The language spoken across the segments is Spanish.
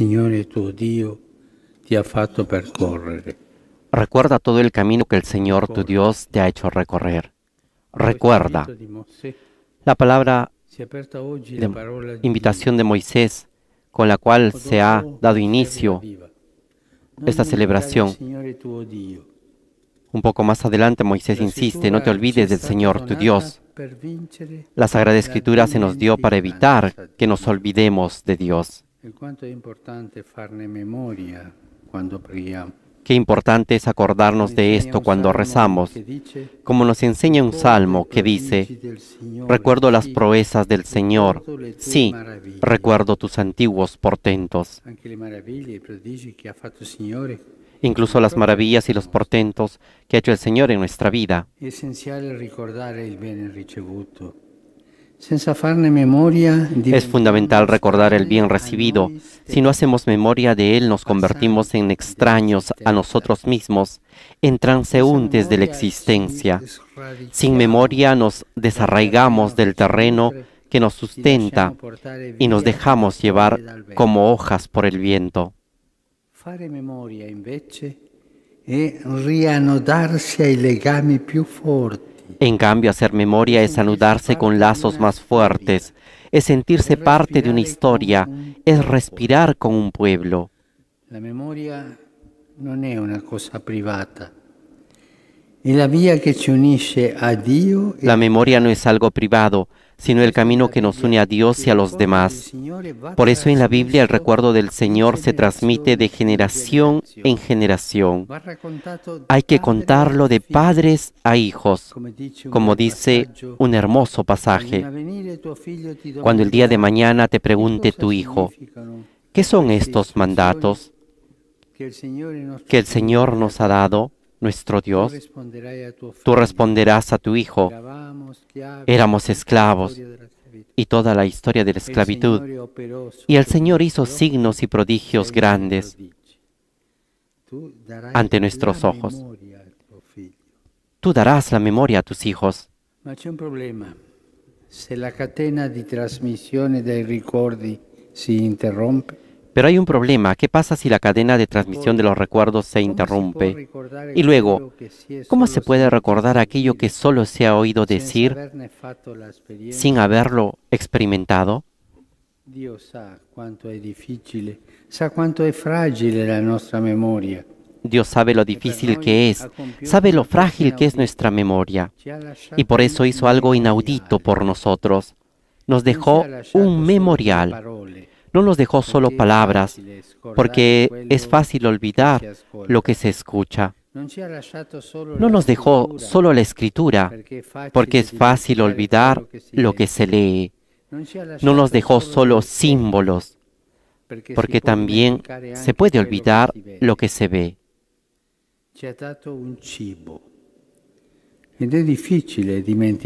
Señor, tu te ha fatto percorrere. Recuerda todo el camino que el Señor tu Dios te ha hecho recorrer. Recuerda. La palabra de invitación de Moisés con la cual se ha dado inicio esta celebración. Oh Un poco más adelante Moisés insiste, no te olvides del Señor tu Dios. La Sagrada Escritura se nos dio para evitar que nos olvidemos de Dios. Qué importante es acordarnos de esto cuando rezamos, como nos enseña un salmo que dice, recuerdo las proezas del Señor, sí, recuerdo tus antiguos portentos. Incluso las maravillas y los portentos que ha hecho el Señor en nuestra vida. Es fundamental recordar el bien recibido. Si no hacemos memoria de él, nos convertimos en extraños a nosotros mismos, en transeúntes de la existencia. Sin memoria nos desarraigamos del terreno que nos sustenta y nos dejamos llevar como hojas por el viento. memoria, invece, e ai legami più forti en cambio, hacer memoria es anudarse con lazos más fuertes, es sentirse parte de una historia, es respirar con un pueblo. La memoria no es una cosa privada. La memoria no es algo privado sino el camino que nos une a Dios y a los demás. Por eso en la Biblia el recuerdo del Señor se transmite de generación en generación. Hay que contarlo de padres a hijos, como dice un hermoso pasaje. Cuando el día de mañana te pregunte tu hijo, ¿qué son estos mandatos que el Señor nos ha dado? nuestro Dios, tú responderás a tu Hijo, éramos esclavos y toda la historia de la esclavitud. Y el Señor hizo signos y prodigios grandes ante nuestros ojos. Tú darás la memoria a tus hijos. Si la cadena de transmisión de se interrumpe, pero hay un problema. ¿Qué pasa si la cadena de transmisión de los recuerdos se interrumpe? Y luego, ¿cómo se puede recordar aquello que solo se ha oído decir sin haberlo experimentado? Dios sabe lo difícil que es, sabe lo frágil que es nuestra memoria, y por eso hizo algo inaudito por nosotros. Nos dejó un memorial no nos dejó solo palabras, porque es fácil olvidar lo que se escucha. No nos dejó solo la escritura, porque es fácil olvidar lo que se lee. No nos dejó solo símbolos, porque también se puede olvidar lo que se ve un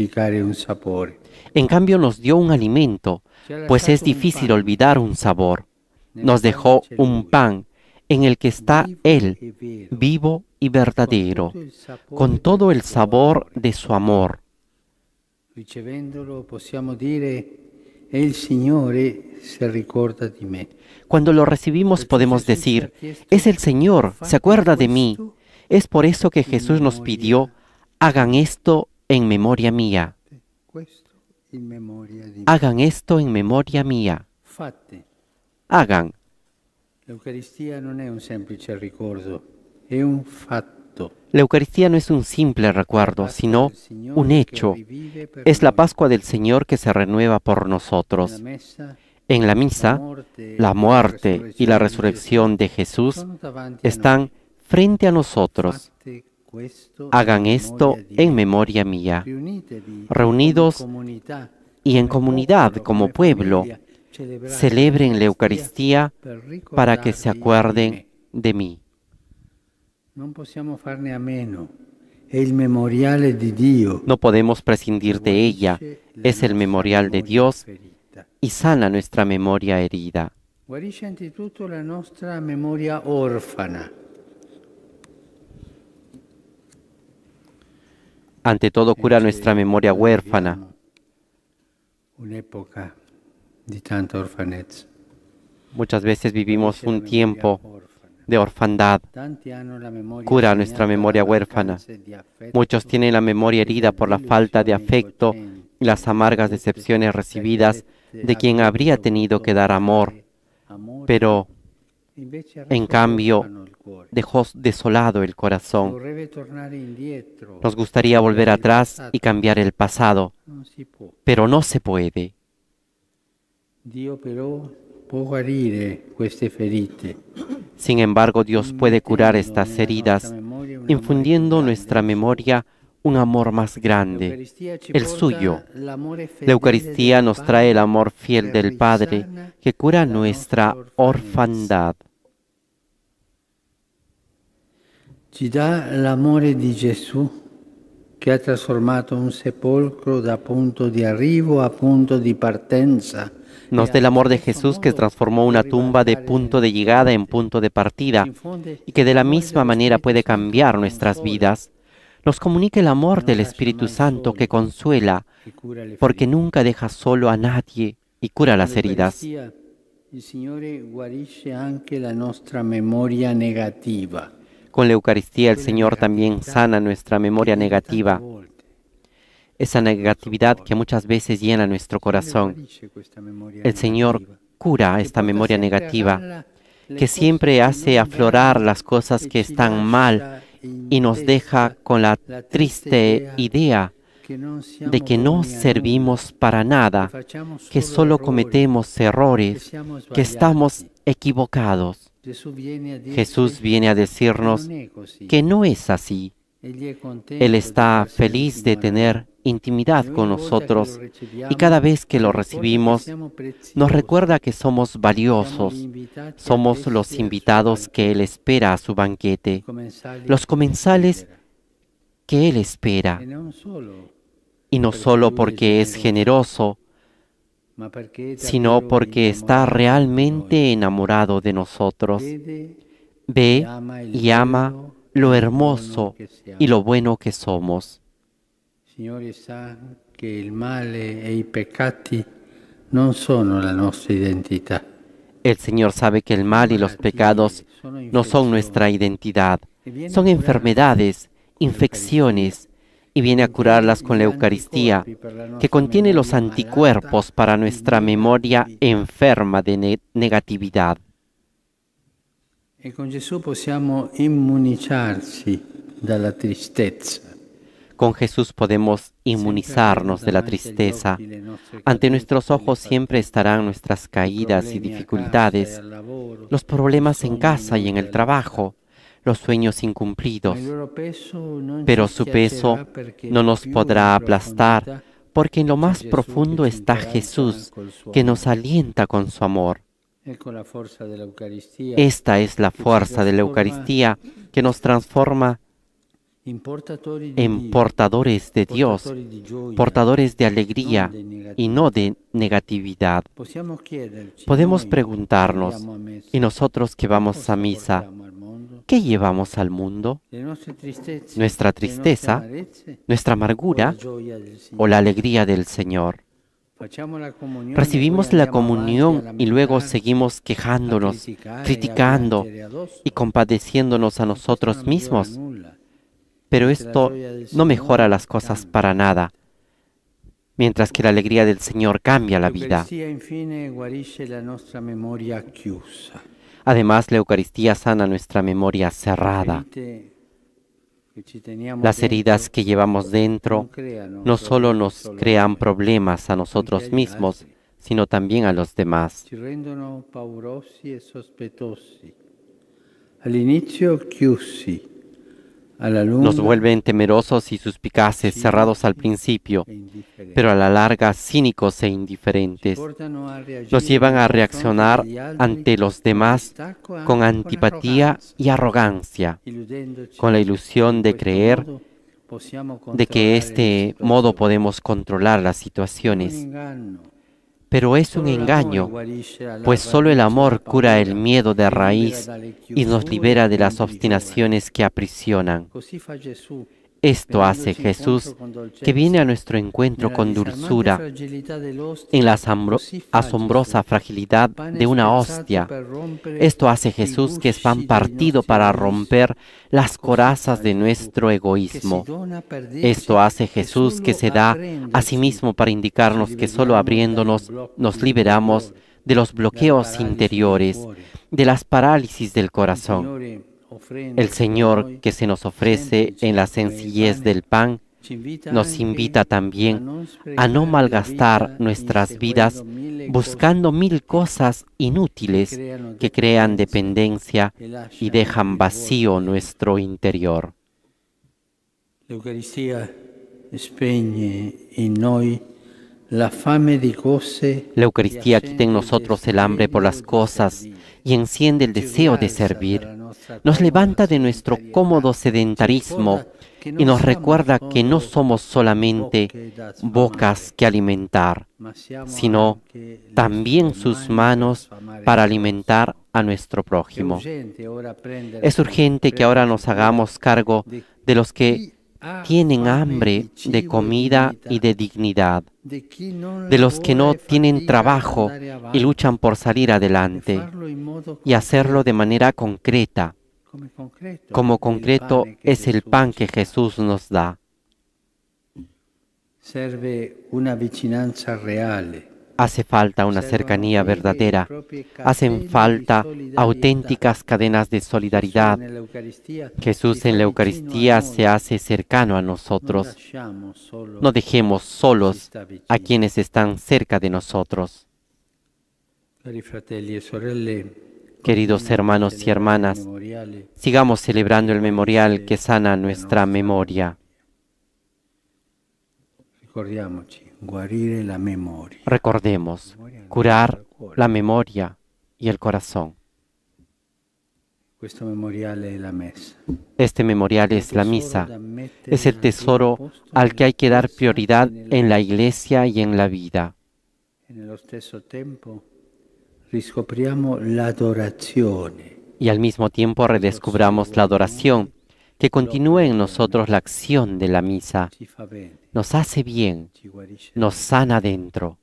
En cambio nos dio un alimento, pues es difícil olvidar un sabor. Nos dejó un pan en el que está e Él, vivo y verdadero, con todo el sabor de su amor. Cuando lo recibimos podemos decir, es el Señor, se acuerda de mí. Es por eso que Jesús nos pidió Hagan esto en memoria mía. Hagan esto en memoria mía. Hagan. La Eucaristía no es un La Eucaristía no es un simple recuerdo, sino un hecho. Es la Pascua del Señor que se renueva por nosotros. En la misa, la muerte y la resurrección de Jesús están frente a nosotros, hagan esto en memoria mía. Reunidos y en comunidad como pueblo, celebren la Eucaristía para que se acuerden de mí. No podemos prescindir de ella, es el memorial de Dios y sana nuestra memoria herida. la memoria órfana. Ante todo, cura nuestra memoria huérfana. Muchas veces vivimos un tiempo de orfandad. Cura nuestra memoria huérfana. Muchos tienen la memoria herida por la falta de afecto y las amargas decepciones recibidas de quien habría tenido que dar amor. Pero en cambio, dejó desolado el corazón. Nos gustaría volver atrás y cambiar el pasado, pero no se puede. Sin embargo, Dios puede curar estas heridas, infundiendo nuestra memoria un amor más grande, el suyo. La Eucaristía nos trae el amor fiel del Padre que cura nuestra orfandad. da el amor de Jesús que ha trasformato un sepulcro da punto de arrivo a punto de partenza. Nos e del amor de Jesús que transformó una tumba de punto de llegada en punto de partida y que de la misma manera puede cambiar nuestras vidas nos comunica el amor del Espíritu Santo que consuela, porque nunca deja solo a nadie y cura las heridas. Con la Eucaristía el Señor también sana nuestra memoria negativa, esa negatividad que muchas veces llena nuestro corazón. El Señor cura esta memoria negativa, que siempre hace aflorar las cosas que están mal y nos deja con la triste idea de que no servimos para nada, que solo cometemos errores, que estamos equivocados. Jesús viene a decirnos que no es así. Él está feliz de tener intimidad con nosotros y cada vez que lo recibimos nos recuerda que somos valiosos, somos los invitados que Él espera a su banquete, los comensales que Él espera. Y no solo porque es generoso, sino porque está realmente enamorado de nosotros. Ve y ama lo hermoso y lo bueno que somos male e, e i la El Señor sabe que el mal y los pecados no son nuestra identidad, son enfermedades, infecciones, y viene a curarlas con la Eucaristía, que contiene los anticuerpos para nuestra memoria enferma de negatividad. Y con Jesús podemos inmunizarse de la tristeza. Con Jesús podemos inmunizarnos de la tristeza. Ante nuestros ojos siempre estarán nuestras caídas y dificultades, los problemas en casa y en el trabajo, los sueños incumplidos. Pero su peso no nos podrá aplastar porque en lo más profundo está Jesús, que nos alienta con su amor. Esta es la fuerza de la Eucaristía que nos transforma en portadores de Dios, portadores de alegría y no de negatividad. Podemos preguntarnos, ¿y nosotros que vamos a misa, qué llevamos al mundo? ¿Nuestra tristeza, nuestra amargura o la alegría del Señor? Recibimos la comunión y luego seguimos quejándonos, criticando y compadeciéndonos a nosotros mismos pero esto no mejora las cosas para nada, mientras que la alegría del Señor cambia la vida. Además, la Eucaristía sana nuestra memoria cerrada. Las heridas que llevamos dentro no solo nos crean problemas a nosotros mismos, sino también a los demás. E chiusi, nos vuelven temerosos y suspicaces, cerrados al principio, e pero a la larga cínicos e indiferentes. Nos llevan a reaccionar ante los demás con antipatía y arrogancia, con la ilusión de pues, creer pues, de que este modo podemos controlar las situaciones pero es un engaño, pues solo el amor cura el miedo de raíz y nos libera de las obstinaciones que aprisionan. Esto hace Jesús, que viene a nuestro encuentro con dulzura, en la asombrosa fragilidad de una hostia. Esto hace Jesús, que es pan partido para romper las corazas de nuestro egoísmo. Esto hace Jesús, que se da a sí mismo para indicarnos que solo abriéndonos nos liberamos de los bloqueos interiores, de las parálisis del corazón. El Señor que se nos ofrece en la sencillez del pan nos invita también a no malgastar nuestras vidas buscando mil cosas inútiles que crean dependencia y dejan vacío nuestro interior. La Eucaristía quita en nosotros el hambre por las cosas y enciende el deseo de servir nos levanta de nuestro cómodo sedentarismo y nos recuerda que no somos solamente bocas que alimentar, sino también sus manos para alimentar a nuestro prójimo. Es urgente que ahora nos hagamos cargo de los que tienen ah, hambre de comida y de dignidad, de los que no tienen trabajo y luchan por salir adelante y hacerlo de manera concreta, como concreto es el pan que Jesús nos da. Serve una vicinanza real Hace falta una cercanía verdadera, hacen falta auténticas cadenas de solidaridad. Jesús en la Eucaristía se hace cercano a nosotros. No dejemos solos a quienes están cerca de nosotros. E Queridos hermanos y hermanas, sigamos celebrando el memorial que sana nuestra memoria. Recordemos, curar la memoria y el corazón. Este memorial es la este misa, es el tesoro al que hay que dar prioridad en la iglesia y en la vida. Y al mismo tiempo redescubramos la adoración, que continúe en nosotros la acción de la misa. Nos hace bien, nos sana dentro,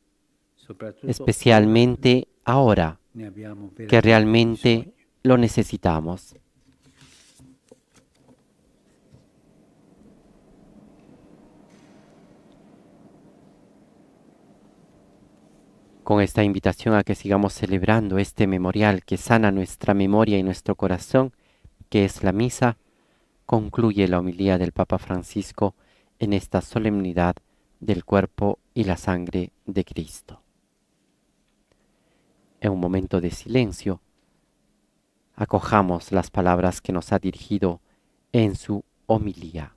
especialmente ahora que realmente lo necesitamos. Con esta invitación a que sigamos celebrando este memorial que sana nuestra memoria y nuestro corazón, que es la misa, concluye la homilía del Papa Francisco en esta solemnidad del cuerpo y la sangre de Cristo. En un momento de silencio, acojamos las palabras que nos ha dirigido en su homilía.